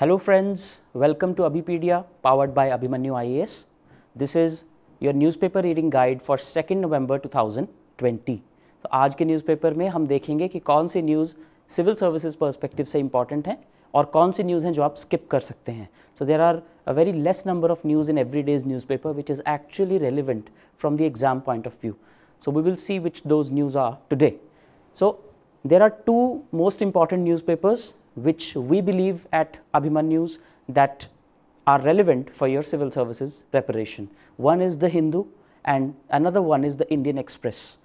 Hello friends welcome to Abhipedia powered by Abhimanyu S this is your newspaper reading guide for second November 2020 तो आज के newspaper में हम देखेंगे कि कौन सी न्यूज़ सिविल सर्विसेज पर्सपेक्टिव से इंपॉर्टेंट हैं और कौन सी न्यूज़ हैं जो आप स्किप कर सकते हैं so there are a very less number of news in every days newspaper which is actually relevant from the exam point of view so we will see which those news are today so there are two most important newspapers which we believe at Abhimanyu's that are relevant for your civil services preparation. One is the Hindu and another one is the Indian Express.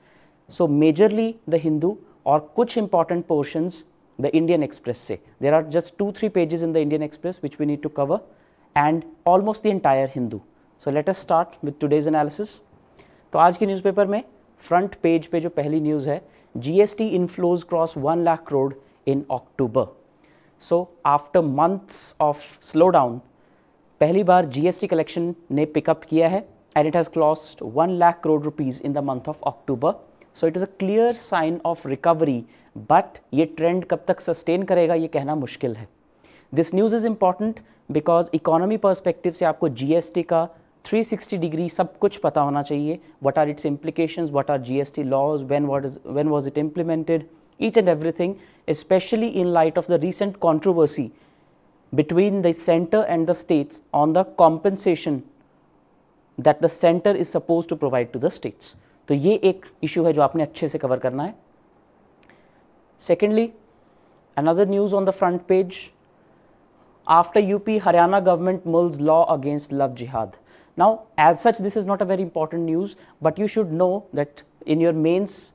So, majorly the Hindu or kuch important portions the Indian Express say. There are just 2-3 pages in the Indian Express which we need to cover and almost the entire Hindu. So, let us start with today's analysis. तो आज की newspaper में front page पे जो पहली news है GST inflows cross one lakh crore in October so after months of slow down पहली बार जीएसटी कलेक्शन ने पिकअप किया है and it has closed one lakh crore rupees in the month of October so it is a clear sign of recovery but ये trend कब तक sustain करेगा ये कहना मुश्किल है this news is important because economy perspective से आपको जीएसटी का 360 डिग्री सब कुछ पता होना चाहिए what are its implication what are G S T laws when what is when was it implemented each and everything, especially in light of the recent controversy between the center and the states on the compensation that the center is supposed to provide to the states. तो ये एक issue that you have to cover Secondly, another news on the front page. After UP, Haryana government mulls law against love jihad. Now, as such, this is not a very important news, but you should know that in your mains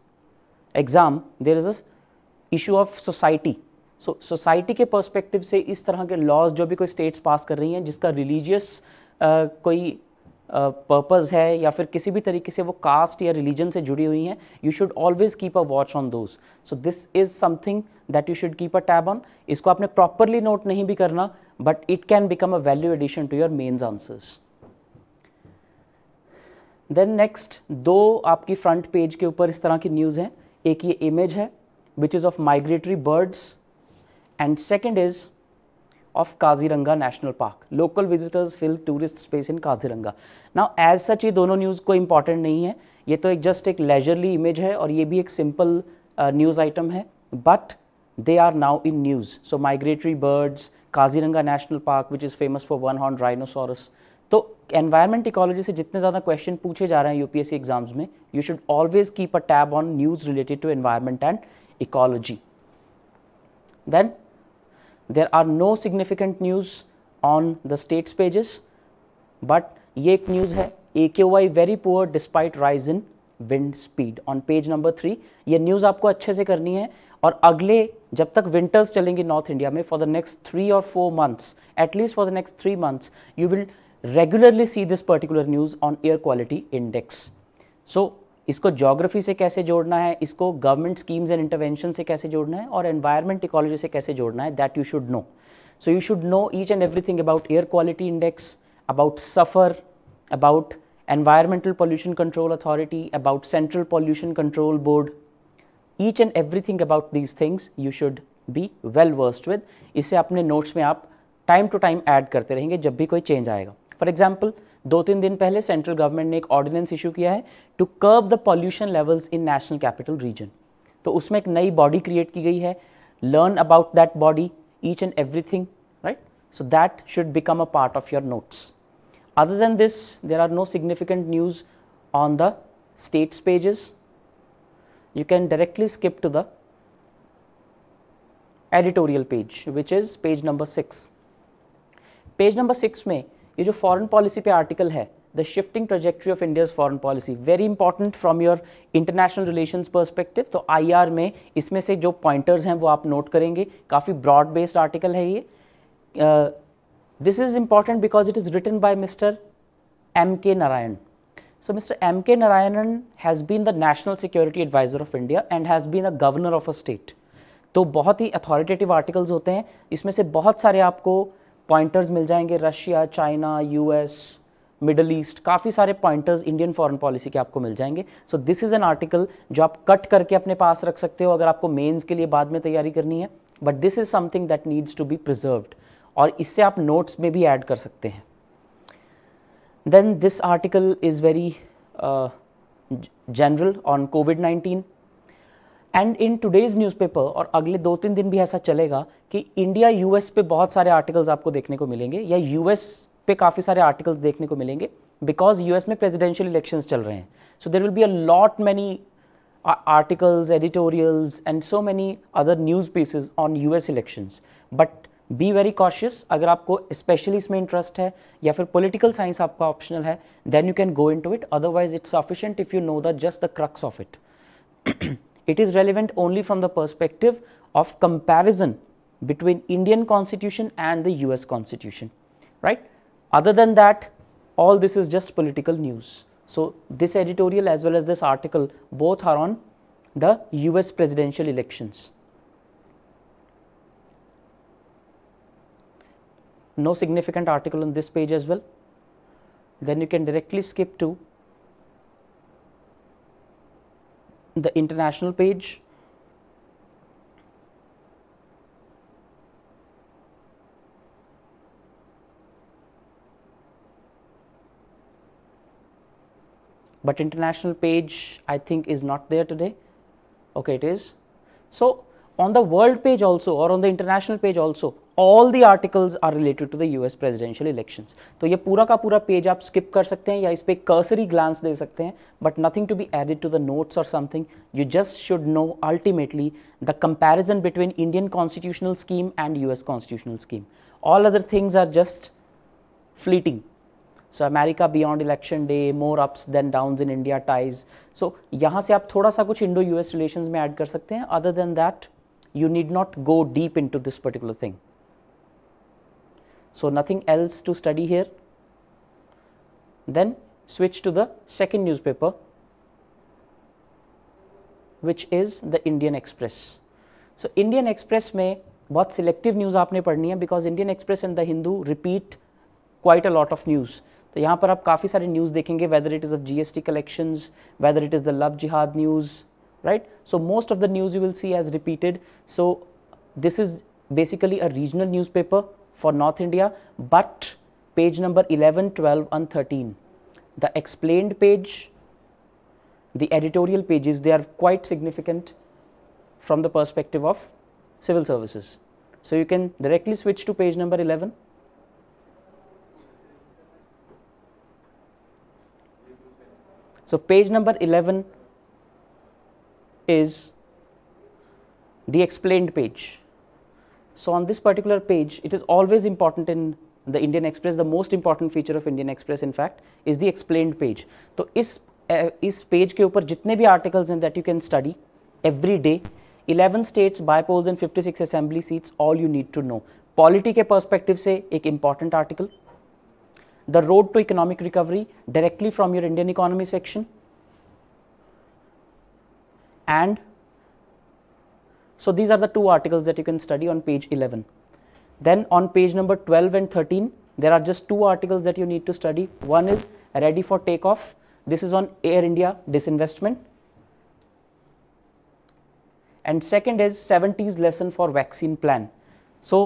exam, there is a issue of society so society के perspective से इस तरह के laws जो भी कोई states पास कर रही हैं जिसका रिलीजियस uh, कोई पर्पज़ uh, है या फिर किसी भी तरीके से वो कास्ट या रिलीजन से जुड़ी हुई हैं you should always keep a watch on those so this is something that you should keep a tab on इसको आपने प्रॉपरली नोट नहीं भी करना but it can become a value addition to your mains answers then next दो आपकी front page के ऊपर इस तरह की न्यूज़ हैं एक ये इमेज है which is of migratory birds and second is of Kaziranga National Park. Local visitors fill tourist space in Kaziranga. Now as such ये दोनों news को important नहीं है ये तो एक just एक leisurely image है और ये भी एक simple uh, news item है but they are now in news. So migratory birds, Kaziranga National Park which is famous for one horn rhinoceros. तो environment ecology से जितने ज़्यादा question पूछे जा रहे हैं UPSC exams में you should always keep a tab on news related to environment and ecology. Then there are no significant news on the states pages, but ek news hai AKY very poor despite rise in wind speed on page number 3. Yeh news aapko to se karni hai aur agle winters tak winters chalenge north india mein for the next 3 or 4 months, at least for the next 3 months, you will regularly see this particular news on air quality index. So इसको geography से कैसे जोड़ना है इसको government schemes and intervention से कैसे जोड़ना है और एनवायरमेंट इकोलॉजी से कैसे जोड़ना है that you should know so you should know each and everything about air quality index about SAFAR about environmental pollution control authority about central pollution control board each and everything about these things you should be well versed with इसे अपने notes में आप time to time add करते रहेंगे जब भी कोई change आएगा फॉर एग्जाम्पल दो तीन दिन पहले सेंट्रल गवर्नमेंट ने एक ऑर्डिनेंस इशू किया है to curb the pollution levels in national capital region तो उसमें एक नई बॉडी क्रिएट की गई है learn about that body each and every right so that should become a part of your notes other than this there are no significant news on the states pages you can directly skip to the editorial page which is page number six page number six में ये जो foreign policy पे article है the shifting trajectory of India's foreign policy very important from your international relations perspective तो IR में इसमें से जो पॉइंटर्स हैं वो आप नोट करेंगे काफ़ी ब्रॉड बेस्ड आर्टिकल है ये this is important because it is written by mister M K Narayan so mister M K Narayanan has been the national security adviser of India and has been a governor of a state तो बहुत ही authoritative articles होते हैं इसमें से बहुत सारे आपको pointers मिल जाएंगे Russia China US middle east काफ़ी सारे पॉइंटर्स इंडियन फॉरेन पॉलिसी के आपको मिल जाएंगे so this is an article जो आप कट करके अपने पास रख सकते हो अगर आपको मेंस के लिए बाद में तैयारी करनी है but this is something that needs to be preserved और इससे आप नोट्स में भी ऐड कर सकते हैं then this article is very general on covid nineteen and in today's newspaper और अगले दो तीन दिन भी ऐसा चलेगा कि इंडिया यूएस पे बहुत सारे आर्टिकल्स आपको देखने को मिलेंगे या यूएस पे काफ़ी सारे आर्टिकल्स देखने को मिलेंगे बिकॉज यूएस में प्रेजिडेंशियल इलेक्शन चल रहे हैं so there will be a lot many articles editorials and so many other news pieces on U S election but be very cautious अगर आपको स्पेशली इसमें इंटरेस्ट है या फिर पोलिटिकल साइंस आपका ऑप्शनल है then you can go into it otherwise it's sufficient if you know the just the crux of it It is relevant only from the perspective of comparison between Indian constitution and the US constitution, right? Other than that, all this is just political news. So, this editorial as well as this article both are on the US presidential elections. No significant article on this page as well. Then you can directly skip to the international page. But international page I think is not there today. Okay, it is. So, on the world page also or on the international page also all the articles are related to the US presidential election तो ये पूरा का पूरा page आप skip कर सकते हैं या इस पर कर्सरी ग्लांस दे सकते हैं but nothing to be added to the notes और something you just should know ultimately the comparison between Indian constitutional scheme and U S constitutional scheme all other things are just fleeting so America beyond election day more ups than down in India ties so यहाँ से आप थोड़ा सा कुछ Indo U S relation में add कर सकते हैं other than that you need not go deep into this particular thing So, nothing else to study here. Then switch to the second newspaper which is the Indian Express. So, Indian Express mein bahut selective news aapne padhni hai because Indian Express and the Hindu repeat quite a lot of news. तो यहाँ पर आप काफ़ी सारे news देखेंगे whether it is of G S T collections whether it is the love जिहाद news right so most of the news you will see as repeated so this is basically a regional newspaper for North India, but page number 11, 12 and 13, the explained page, the editorial pages, they are quite significant from the perspective of civil services. So you can directly switch to page number 11. So page number 11 is the explained page. So on this particular page, it is always important in the Indian Express, the most important feature of Indian Express, in fact, is the explained page. So is uh, is page ke upar jitne bhi articles in that you can study every day, 11 states, bipoles and 56 assembly seats, all you need to know. Polity ke perspective se ek important article. The road to economic recovery directly from your Indian economy section. And so these are the two articles that you can study on page 11. Then on page number 12 and 13, there are just two articles that you need to study. One is ready for takeoff. This is on Air India disinvestment. And second is 70s lesson for vaccine plan. So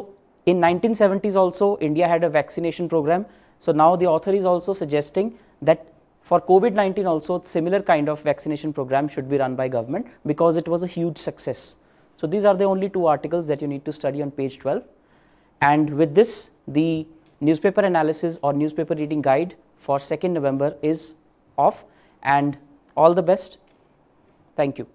in 1970s also, India had a vaccination program. So now the author is also suggesting that for COVID-19 also similar kind of vaccination program should be run by government because it was a huge success. So, these are the only two articles that you need to study on page 12 and with this the newspaper analysis or newspaper reading guide for 2nd November is off and all the best. Thank you.